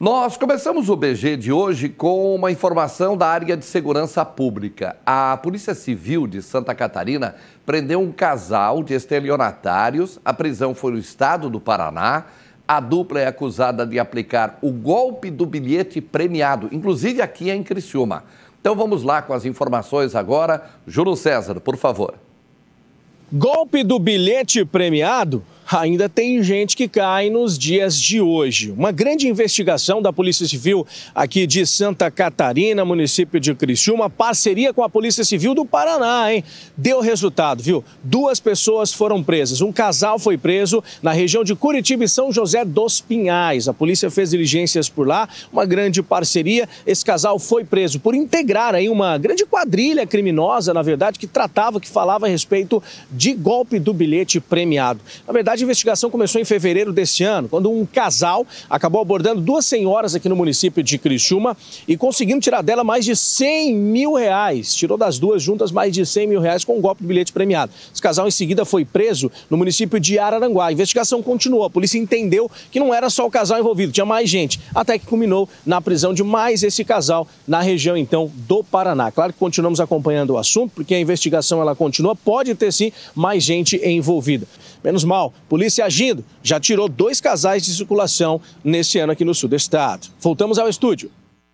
Nós começamos o BG de hoje com uma informação da área de segurança pública. A Polícia Civil de Santa Catarina prendeu um casal de estelionatários. A prisão foi no estado do Paraná. A dupla é acusada de aplicar o golpe do bilhete premiado, inclusive aqui em Criciúma. Então vamos lá com as informações agora. Júlio César, por favor. Golpe do bilhete premiado? ainda tem gente que cai nos dias de hoje. Uma grande investigação da Polícia Civil aqui de Santa Catarina, município de Criciúma, parceria com a Polícia Civil do Paraná, hein? Deu resultado, viu? Duas pessoas foram presas. Um casal foi preso na região de Curitiba e São José dos Pinhais. A polícia fez diligências por lá, uma grande parceria. Esse casal foi preso por integrar aí uma grande quadrilha criminosa, na verdade, que tratava, que falava a respeito de golpe do bilhete premiado. Na verdade, a investigação começou em fevereiro deste ano, quando um casal acabou abordando duas senhoras aqui no município de Criciúma e conseguindo tirar dela mais de 100 mil reais. Tirou das duas juntas mais de 100 mil reais com um golpe de bilhete premiado. Esse casal em seguida foi preso no município de Araranguá. A investigação continuou. A polícia entendeu que não era só o casal envolvido, tinha mais gente. Até que culminou na prisão de mais esse casal na região, então, do Paraná. Claro que continuamos acompanhando o assunto, porque a investigação ela continua. Pode ter, sim, mais gente envolvida. Menos mal, Polícia agindo, já tirou dois casais de circulação nesse ano aqui no sul do estado. Voltamos ao estúdio.